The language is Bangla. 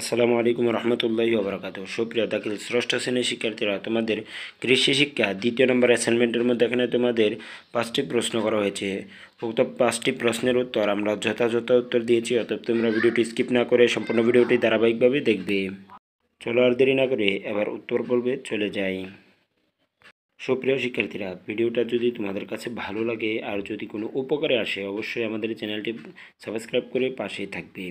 আসসালামু আলাইকুম রহমতুল্লাহি ওবরাকাত সুপ্রিয় দাখিল ষষ্ঠ শ্রেণীর শিক্ষার্থীরা তোমাদের কৃষি শিক্ষা দ্বিতীয় নম্বর অ্যাসাইনমেন্টের মধ্যে এখানে তোমাদের পাঁচটি প্রশ্ন করা হয়েছে উক্ত পাঁচটি প্রশ্নের উত্তর আমরা যথাযথ উত্তর দিয়েছি অতএব তোমরা ভিডিওটি স্কিপ না করে সম্পূর্ণ ভিডিওটি ধারাবাহিকভাবে দেখবে চলো আর দেরি না করে এবার উত্তর পর্বে চলে যাই সুপ্রিয় শিক্ষার্থীরা ভিডিওটা যদি তোমাদের কাছে ভালো লাগে আর যদি কোনো উপকারে আসে অবশ্যই আমাদের চ্যানেলটি সাবস্ক্রাইব করে পাশেই থাকবে